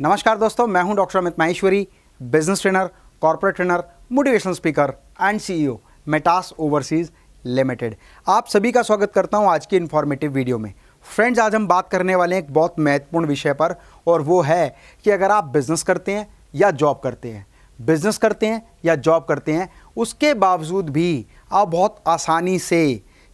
नमस्कार दोस्तों मैं हूं doctor Amit Maheshwari business trainer corporate trainer motivational speaker and CEO Metas overseas limited आप सभी का स्वागत करता हूं आज की इन्फॉर्मेटिव वीडियो में फ्रेंड्स आज हम बात करने वाले हैं एक बहुत महत्वपूर्ण विषय पर और वो है कि अगर आप बिजनेस करते हैं या जॉब करते हैं बिजनेस करते हैं या जॉब करते हैं उसके बावजूद भी आप बहुत आसानी से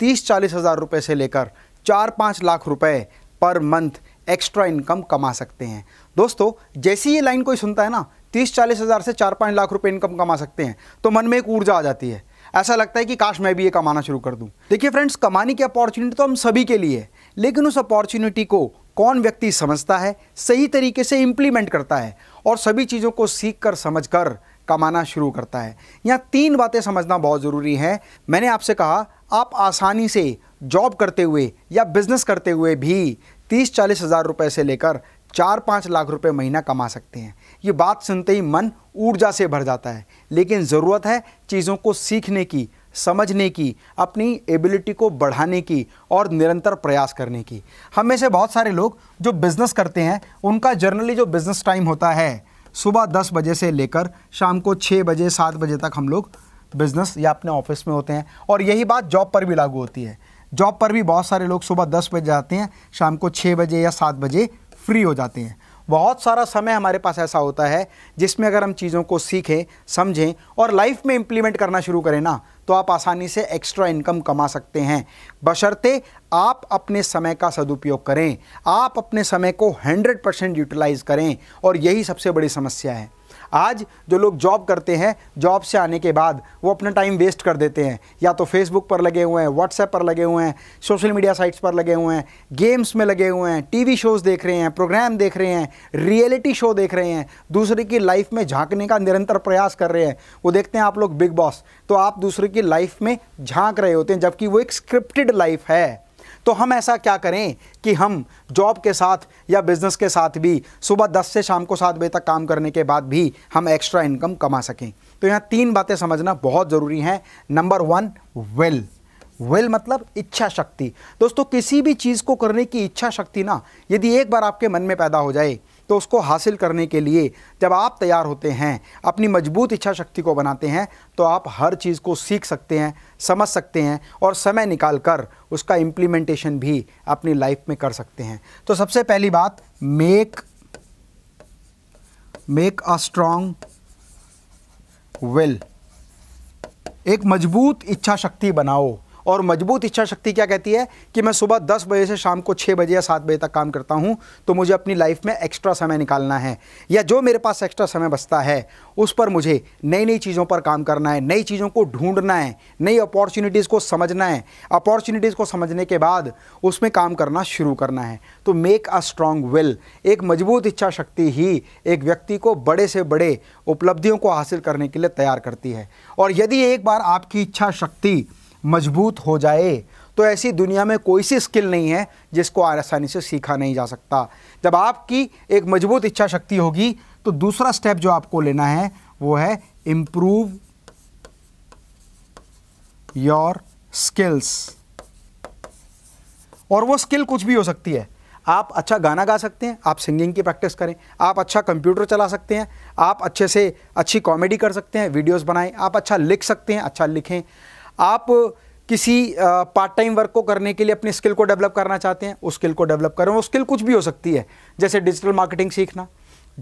तीस चालीस हज़ार रुपये से लेकर चार पाँच लाख रुपए पर मंथ एक्स्ट्रा इनकम कमा सकते हैं दोस्तों जैसी ये लाइन कोई सुनता है ना तीस चालीस हज़ार से चार पाँच लाख रुपए इनकम कमा सकते हैं तो मन में एक ऊर्जा आ जाती है ऐसा लगता है कि काश मैं भी ये कमाना शुरू कर दूं देखिए फ्रेंड्स कमाने की अपॉर्चुनिटी तो हम सभी के लिए है लेकिन उस अपॉर्चुनिटी को कौन व्यक्ति समझता है सही तरीके से इम्प्लीमेंट करता है और सभी चीज़ों को सीख कर समझ कर कमाना शुरू करता है यहाँ तीन बातें समझना बहुत ज़रूरी है मैंने आपसे कहा आप आसानी से जॉब करते हुए या बिजनेस करते हुए भी तीस चालीस हज़ार रुपये से लेकर चार पाँच लाख रुपए महीना कमा सकते हैं ये बात सुनते ही मन ऊर्जा से भर जाता है लेकिन ज़रूरत है चीज़ों को सीखने की समझने की अपनी एबिलिटी को बढ़ाने की और निरंतर प्रयास करने की हम में से बहुत सारे लोग जो बिज़नेस करते हैं उनका जर्नली जो बिज़नेस टाइम होता है सुबह दस बजे से लेकर शाम को छः बजे सात बजे तक हम लोग बिज़नेस या अपने ऑफिस में होते हैं और यही बात जॉब पर भी लागू होती है जॉब पर भी बहुत सारे लोग सुबह दस बजे जाते हैं शाम को छः बजे या सात बजे फ्री हो जाते हैं बहुत सारा समय हमारे पास ऐसा होता है जिसमें अगर हम चीज़ों को सीखें समझें और लाइफ में इम्प्लीमेंट करना शुरू करें ना तो आप आसानी से एक्स्ट्रा इनकम कमा सकते हैं बशर्ते आप अपने समय का सदुपयोग करें आप अपने समय को 100 परसेंट यूटिलाइज़ करें और यही सबसे बड़ी समस्या है आज जो लोग जॉब करते हैं जॉब से आने के बाद वो अपना टाइम वेस्ट कर देते हैं या तो फेसबुक पर लगे हुए हैं व्हाट्सएप पर लगे हुए हैं सोशल मीडिया साइट्स पर लगे हुए हैं गेम्स में लगे हुए हैं टीवी शोज़ देख रहे हैं प्रोग्राम देख रहे हैं रियलिटी शो देख रहे हैं दूसरे की लाइफ में झांकने का निरंतर प्रयास कर रहे हैं वो देखते हैं आप लोग बिग बॉस तो आप दूसरे की लाइफ में झांक रहे होते हैं जबकि वो एक स्क्रिप्टेड लाइफ है तो हम ऐसा क्या करें कि हम जॉब के साथ या बिज़नेस के साथ भी सुबह दस से शाम को सात बजे तक काम करने के बाद भी हम एक्स्ट्रा इनकम कमा सकें तो यहाँ तीन बातें समझना बहुत ज़रूरी हैं नंबर वन वेल वेल मतलब इच्छा शक्ति दोस्तों किसी भी चीज़ को करने की इच्छा शक्ति ना यदि एक बार आपके मन में पैदा हो जाए तो उसको हासिल करने के लिए जब आप तैयार होते हैं अपनी मजबूत इच्छा शक्ति को बनाते हैं तो आप हर चीज़ को सीख सकते हैं समझ सकते हैं और समय निकाल कर उसका इम्प्लीमेंटेशन भी अपनी लाइफ में कर सकते हैं तो सबसे पहली बात make make a strong will एक मजबूत इच्छा शक्ति बनाओ और मजबूत इच्छा शक्ति क्या कहती है कि मैं सुबह दस बजे से शाम को छः बजे या सात बजे तक काम करता हूँ तो मुझे अपनी लाइफ में एक्स्ट्रा समय निकालना है या जो मेरे पास एक्स्ट्रा समय बचता है उस पर मुझे नई नई चीज़ों पर काम करना है नई चीज़ों को ढूंढना है नई अपॉर्चुनिटीज़ को समझना है अपॉर्चुनिटीज़ को समझने के बाद उसमें काम करना शुरू करना है तो मेक अ स्ट्रांग विल एक मजबूत इच्छा शक्ति ही एक व्यक्ति को बड़े से बड़े उपलब्धियों को हासिल करने के लिए तैयार करती है और यदि एक बार आपकी इच्छा शक्ति मजबूत हो जाए तो ऐसी दुनिया में कोई सी स्किल नहीं है जिसको आसानी से सीखा नहीं जा सकता जब आपकी एक मजबूत इच्छा शक्ति होगी तो दूसरा स्टेप जो आपको लेना है वो है इम्प्रूव योर स्किल्स और वो स्किल कुछ भी हो सकती है आप अच्छा गाना गा सकते हैं आप सिंगिंग की प्रैक्टिस करें आप अच्छा कंप्यूटर चला सकते हैं आप अच्छे से अच्छी कॉमेडी कर सकते हैं वीडियोस बनाएं आप अच्छा लिख सकते हैं अच्छा लिखें आप किसी पार्ट टाइम वर्क को करने के लिए अपनी स्किल को डेवलप करना चाहते हैं उस स्किल को डेवलप करें वो स्किल कुछ भी हो सकती है जैसे डिजिटल मार्केटिंग सीखना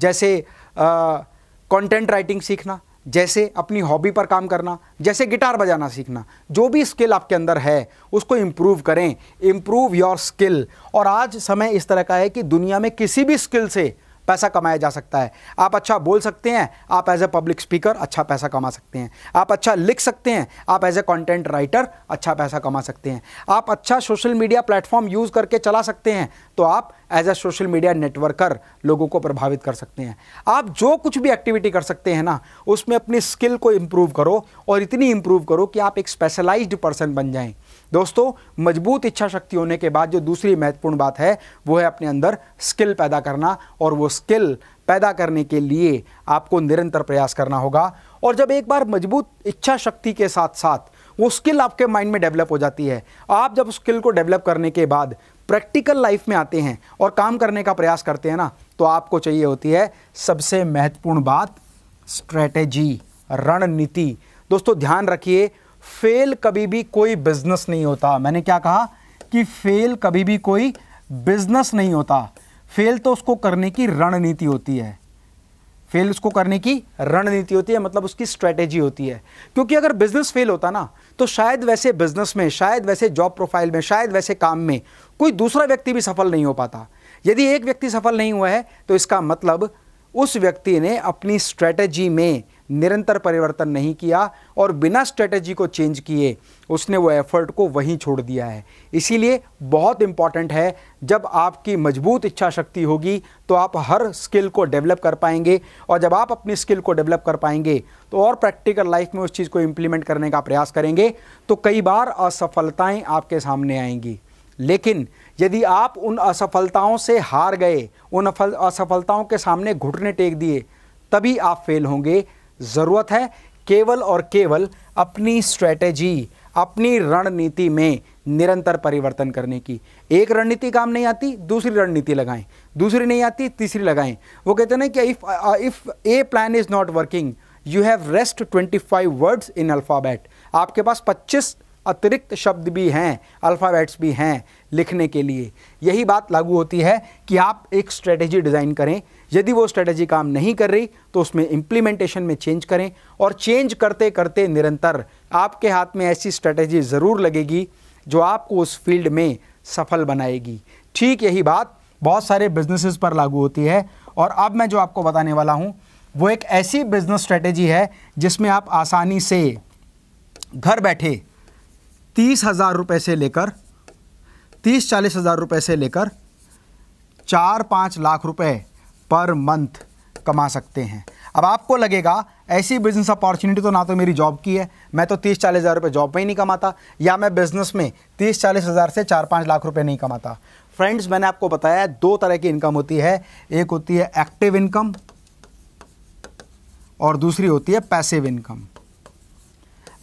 जैसे कंटेंट राइटिंग सीखना जैसे अपनी हॉबी पर काम करना जैसे गिटार बजाना सीखना जो भी स्किल आपके अंदर है उसको इम्प्रूव करें इम्प्रूव योर स्किल और आज समय इस तरह का है कि दुनिया में किसी भी स्किल से पैसा कमाया जा सकता है आप अच्छा बोल सकते हैं आप एज ए पब्लिक स्पीकर अच्छा पैसा कमा सकते हैं आप अच्छा लिख सकते हैं आप एज ए कॉन्टेंट राइटर अच्छा पैसा कमा सकते हैं आप अच्छा सोशल मीडिया प्लेटफॉर्म यूज़ करके चला सकते हैं तो आप as a social media networker लोगों को प्रभावित कर सकते हैं आप जो कुछ भी एक्टिविटी कर सकते हैं ना उसमें अपनी स्किल को इम्प्रूव करो और इतनी इम्प्रूव करो कि आप एक स्पेशलाइज्ड पर्सन बन जाएं दोस्तों मजबूत इच्छा शक्ति होने के बाद जो दूसरी महत्वपूर्ण बात है वो है अपने अंदर स्किल पैदा करना और वो स्किल पैदा करने के लिए आपको निरंतर प्रयास करना होगा और जब एक बार मजबूत इच्छा शक्ति के साथ साथ वो स्किल आपके माइंड में डेवलप हो जाती है आप जब स्किल को डेवलप करने के बाद प्रैक्टिकल लाइफ में आते हैं और काम करने का प्रयास करते हैं ना तो आपको चाहिए होती है सबसे महत्वपूर्ण बात स्ट्रेटेजी रणनीति दोस्तों ध्यान रखिए फेल कभी भी कोई बिजनेस नहीं होता मैंने क्या कहा कि फेल कभी भी कोई बिजनेस नहीं होता फेल तो उसको करने की रणनीति होती है फेल उसको करने की रणनीति होती है मतलब उसकी स्ट्रेटेजी होती है क्योंकि अगर बिजनेस फेल होता ना तो शायद वैसे बिजनेस में शायद वैसे जॉब प्रोफाइल में शायद वैसे काम में कोई दूसरा व्यक्ति भी सफल नहीं हो पाता यदि एक व्यक्ति सफल नहीं हुआ है तो इसका मतलब उस व्यक्ति ने अपनी स्ट्रेटेजी में निरंतर परिवर्तन नहीं किया और बिना स्ट्रेटजी को चेंज किए उसने वो एफर्ट को वहीं छोड़ दिया है इसीलिए बहुत इम्पॉर्टेंट है जब आपकी मजबूत इच्छा शक्ति होगी तो आप हर स्किल को डेवलप कर पाएंगे और जब आप अपनी स्किल को डेवलप कर पाएंगे तो और प्रैक्टिकल लाइफ में उस चीज़ को इम्प्लीमेंट करने का प्रयास करेंगे तो कई बार असफलताएँ आपके सामने आएंगी लेकिन यदि आप उन असफलताओं से हार गए उन असफलताओं के सामने घुटने टेक दिए तभी आप फेल होंगे ज़रूरत है केवल और केवल अपनी स्ट्रेटेजी अपनी रणनीति में निरंतर परिवर्तन करने की एक रणनीति काम नहीं आती दूसरी रणनीति लगाएं दूसरी नहीं आती तीसरी लगाएं वो कहते हैं ना कि if if a plan is not working you have rest 25 words in alphabet आपके पास 25 अतिरिक्त शब्द भी हैं अल्फ़ाबेट्स भी हैं लिखने के लिए यही बात लागू होती है कि आप एक स्ट्रेटजी डिज़ाइन करें यदि वो स्ट्रेटजी काम नहीं कर रही तो उसमें इम्प्लीमेंटेशन में चेंज करें और चेंज करते करते निरंतर आपके हाथ में ऐसी स्ट्रेटजी ज़रूर लगेगी जो आपको उस फील्ड में सफल बनाएगी ठीक यही बात बहुत सारे बिजनेसेस पर लागू होती है और अब मैं जो आपको बताने वाला हूँ वो एक ऐसी बिजनेस स्ट्रेटजी है जिसमें आप आसानी से घर बैठे तीस हज़ार रुपये से लेकर तीस चालीस हज़ार रुपये से लेकर चार पाँच लाख रुपए पर मंथ कमा सकते हैं अब आपको लगेगा ऐसी बिजनेस अपॉर्चुनिटी तो ना तो मेरी जॉब की है मैं तो तीस चालीस हज़ार रुपये जॉब में ही नहीं कमाता या मैं बिज़नेस में तीस चालीस हज़ार से चार पाँच लाख रुपए नहीं कमाता फ्रेंड्स मैंने आपको बताया दो तरह की इनकम होती है एक होती है एक्टिव इनकम और दूसरी होती है पैसिव इनकम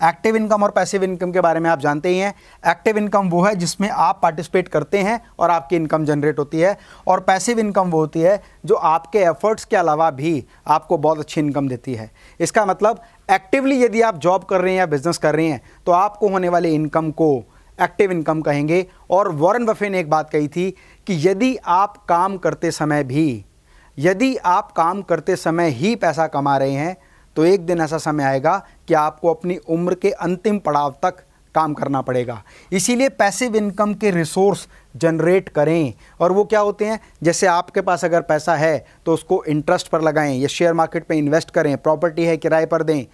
एक्टिव इनकम और पैसिव इनकम के बारे में आप जानते ही हैं एक्टिव इनकम वो है जिसमें आप पार्टिसिपेट करते हैं और आपकी इनकम जनरेट होती है और पैसिव इनकम वो होती है जो आपके एफर्ट्स के अलावा भी आपको बहुत अच्छी इनकम देती है इसका मतलब एक्टिवली यदि आप जॉब कर रहे हैं या बिजनेस कर रहे हैं तो आपको होने वाले इनकम को एक्टिव इनकम कहेंगे और वॉरेन बफे ने एक बात कही थी कि यदि आप काम करते समय भी यदि आप काम करते समय ही पैसा कमा रहे हैं तो एक दिन ऐसा समय आएगा कि आपको अपनी उम्र के अंतिम पड़ाव तक काम करना पड़ेगा इसीलिए पैसिव इनकम के रिसोर्स जनरेट करें और वो क्या होते हैं जैसे आपके पास अगर पैसा है तो उसको इंटरेस्ट पर लगाएं या शेयर मार्केट में इन्वेस्ट करें प्रॉपर्टी है किराए पर दें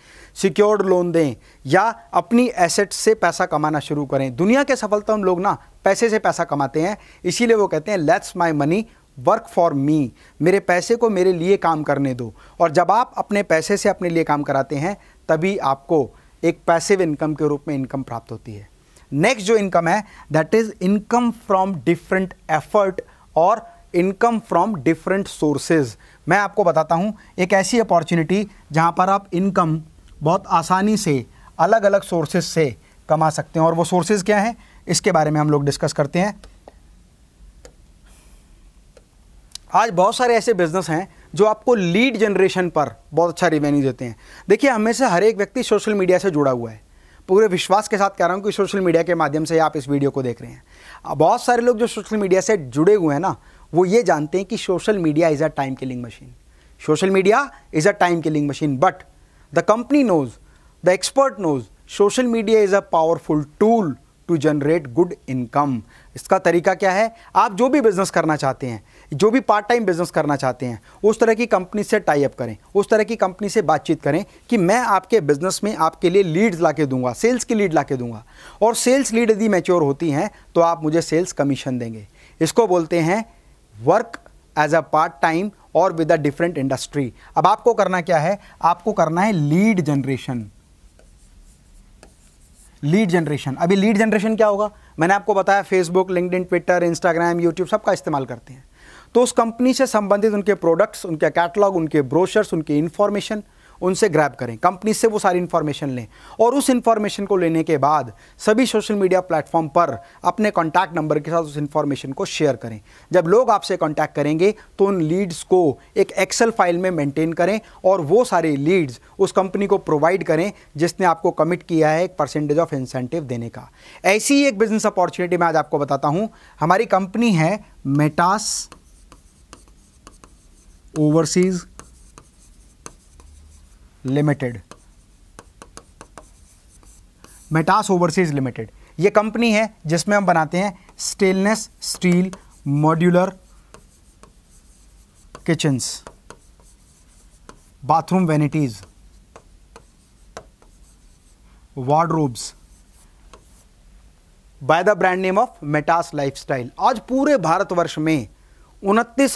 सिक्योर्ड लोन दें या अपनी एसेट्स से पैसा कमाना शुरू करें दुनिया के सफलतम लोग ना पैसे से पैसा कमाते हैं इसीलिए वो कहते हैं let's my money work for me मेरे पैसे को मेरे लिए काम करने दो और जब आप अपने पैसे से अपने लिए काम कराते हैं तभी आपको एक पैसिव इनकम के रूप में इनकम प्राप्त होती है नेक्स्ट जो इनकम है that is income from different effort और इनकम फ्रॉम डिफरेंट सोर्सेज मैं आपको बताता हूँ एक ऐसी अपॉर्चुनिटी जहाँ पर आप इनकम बहुत आसानी से अलग अलग सोर्सेज से कमा सकते हैं और वो सोर्सेज क्या हैं इसके बारे में हम लोग डिस्कस करते हैं आज बहुत सारे ऐसे बिजनेस हैं जो आपको लीड जनरेशन पर बहुत अच्छा रिवेन्यू देते हैं देखिए हमें से हर एक व्यक्ति सोशल मीडिया से जुड़ा हुआ है पूरे विश्वास के साथ कह रहा हूँ कि सोशल मीडिया के माध्यम से आप इस वीडियो को देख रहे हैं बहुत सारे लोग जो सोशल मीडिया से जुड़े हुए हैं ना वो ये जानते हैं कि social media is a time killing machine social media is a time killing machine but the company knows the expert knows social media is a powerful tool to generate good income इसका तरीका क्या है आप जो भी business करना चाहते हैं जो भी पार्ट टाइम बिज़नेस करना चाहते हैं उस तरह की कंपनी से टाई अप करें उस तरह की कंपनी से बातचीत करें कि मैं आपके बिज़नेस में आपके लिए लीड्स ला के दूंगा सेल्स की लीड ला के दूंगा और सेल्स लीड यदि मैच्योर होती हैं तो आप मुझे सेल्स कमीशन देंगे इसको बोलते हैं work as a part time और विद अ डिफरेंट इंडस्ट्री अब आपको करना क्या है आपको करना है लीड जनरेशन लीड जनरेशन अभी लीड जनरेशन क्या होगा मैंने आपको बताया Facebook LinkedIn Twitter Instagram YouTube सबका इस्तेमाल करते हैं तो उस कंपनी से संबंधित उनके प्रोडक्ट्स उनके कैटलॉग उनके ब्रोशर्स उनके इन्फॉर्मेशन उनसे ग्रैब करें कंपनी से वो सारी इन्फॉर्मेशन लें और उस इन्फॉर्मेशन को लेने के बाद सभी सोशल मीडिया प्लेटफॉर्म पर अपने कॉन्टैक्ट नंबर के साथ उस इन्फॉर्मेशन को शेयर करें जब लोग आपसे कॉन्टैक्ट करेंगे तो उन लीड्स को एक एक्सेल फाइल में मेंटेन करें और वो सारे लीड्स उस कंपनी को प्रोवाइड करें जिसने आपको कमिट किया है एक परसेंटेज ऑफ इंसेंटिव देने का ऐसी ही एक बिजनेस अपॉर्चुनिटी मैं आज आपको बताता हूँ हमारी कंपनी है Metas overseas limited Metas overseas limited ये कंपनी है जिसमें हम बनाते हैं stainless steel modular kitchens bathroom vanities wardrobes by the brand name of Metas lifestyle आज पूरे भारतवर्ष में उनतीस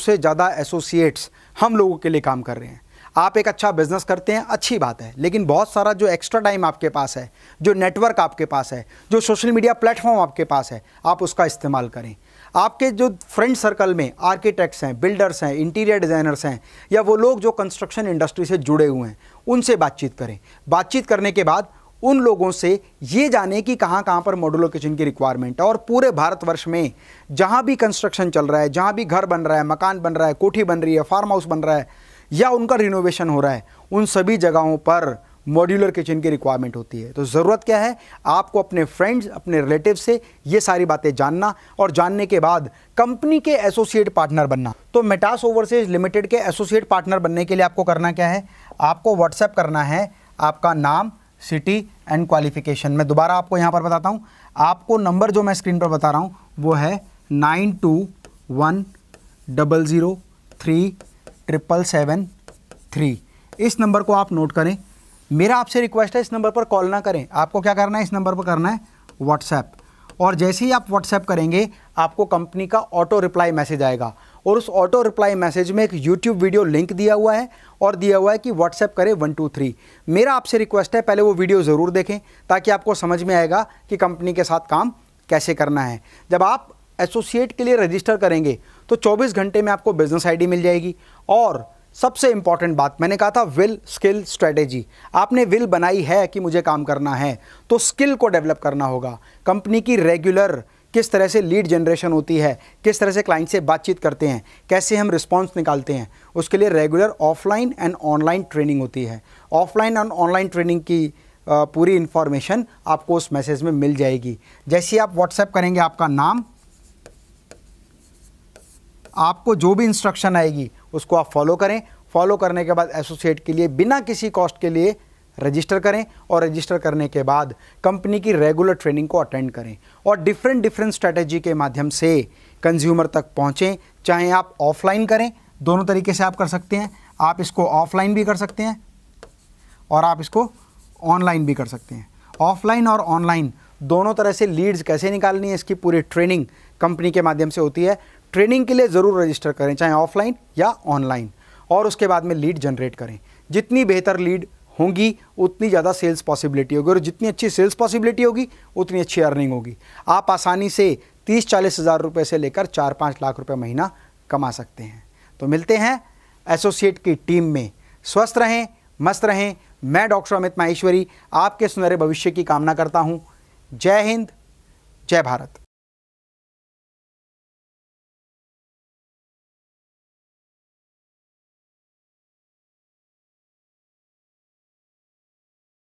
से ज़्यादा एसोसिएट्स हम लोगों के लिए काम कर रहे हैं आप एक अच्छा बिजनेस करते हैं अच्छी बात है लेकिन बहुत सारा जो एक्स्ट्रा टाइम आपके पास है जो नेटवर्क आपके पास है जो सोशल मीडिया प्लेटफॉर्म आपके पास है आप उसका इस्तेमाल करें आपके जो फ्रेंड सर्कल में आर्किटेक्ट्स हैं बिल्डर्स हैं इंटीरियर डिज़ाइनर्स हैं या वो लोग जो कंस्ट्रक्शन इंडस्ट्री से जुड़े हुए हैं उनसे बातचीत करें बातचीत करने के बाद उन लोगों से ये जाने कि कहाँ कहाँ पर मॉडुलर किचन की रिक्वायरमेंट है और पूरे भारतवर्ष में जहाँ भी कंस्ट्रक्शन चल रहा है जहाँ भी घर बन रहा है मकान बन रहा है कोठी बन रही है फार्म हाउस बन रहा है या उनका रिनोवेशन हो रहा है उन सभी जगहों पर मॉड्यूलर किचन की रिक्वायरमेंट होती है तो ज़रूरत क्या है आपको अपने फ्रेंड्स अपने रिलेटिव से ये सारी बातें जानना और जानने के बाद कंपनी के एसोसिएट पार्टनर बनना तो मेटास ओवरसीज लिमिटेड के एसोसिएट पार्टनर बनने के लिए आपको करना क्या है आपको व्हाट्सएप करना है आपका नाम सिटी एंड क्वालिफिकेशन मैं दोबारा आपको यहाँ पर बताता हूँ आपको नंबर जो मैं स्क्रीन पर बता रहा हूँ वो है nine two one double zero three triple seven three इस नंबर को आप नोट करें मेरा आपसे रिक्वेस्ट है इस नंबर पर कॉल ना करें आपको क्या करना है इस नंबर पर करना है व्हाट्सएप और जैसे ही आप व्हाट्सएप करेंगे आपको कंपनी का ऑटो रिप्लाई मैसेज आएगा और उस ऑटो रिप्लाई मैसेज में एक यूट्यूब वीडियो लिंक दिया हुआ है और दिया हुआ है कि व्हाट्सएप करें वन टू थ्री मेरा आपसे रिक्वेस्ट है पहले वो वीडियो ज़रूर देखें ताकि आपको समझ में आएगा कि कंपनी के साथ काम कैसे करना है जब आप एसोसिएट के लिए रजिस्टर करेंगे तो 24 घंटे में आपको बिजनेस आईडी मिल जाएगी और सबसे इंपॉर्टेंट बात मैंने कहा था विल स्किल स्ट्रेटेजी आपने विल बनाई है कि मुझे काम करना है तो स्किल को डेवलप करना होगा कंपनी की रेगुलर किस तरह से लीड जनरेशन होती है किस तरह से क्लाइंट से बातचीत करते हैं कैसे हम रिस्पॉन्स निकालते हैं उसके लिए regular offline and online training होती है ऑफलाइन एंड ऑनलाइन ट्रेनिंग की पूरी इन्फॉर्मेशन आपको उस मैसेज में मिल जाएगी जैसे आप व्हाट्सएप करेंगे आपका नाम आपको जो भी इंस्ट्रक्शन आएगी उसको आप फॉलो करें फॉलो करने के बाद एसोसिएट के लिए बिना किसी कॉस्ट के लिए रजिस्टर करें और रजिस्टर करने के बाद कंपनी की रेगुलर ट्रेनिंग को अटेंड करें और डिफरेंट डिफरेंट स्ट्रैटेजी के माध्यम से कंज्यूमर तक पहुँचें चाहे आप ऑफलाइन करें दोनों तरीके से आप कर सकते हैं आप इसको ऑफलाइन भी कर सकते हैं और आप इसको ऑनलाइन भी कर सकते हैं ऑफलाइन और ऑनलाइन दोनों तरह से लीड्स कैसे निकालनी है इसकी पूरी ट्रेनिंग कंपनी के माध्यम से होती है ट्रेनिंग के लिए ज़रूर रजिस्टर करें चाहे ऑफलाइन या ऑनलाइन और उसके बाद में लीड जनरेट करें जितनी बेहतर लीड होंगी उतनी ज़्यादा सेल्स पॉसिबिलिटी होगी और जितनी अच्छी सेल्स पॉसिबिलिटी होगी उतनी अच्छी अर्निंग होगी आप आसानी से तीस चालीस हज़ार रुपये से लेकर चार पाँच लाख रुपये महीना कमा सकते हैं तो मिलते हैं एसोसिएट की टीम में स्वस्थ रहें मस्त रहें मैं डॉक्टर अमित माहेश्वरी आपके सुनहरे भविष्य की कामना करता हूँ जय हिंद जय भारत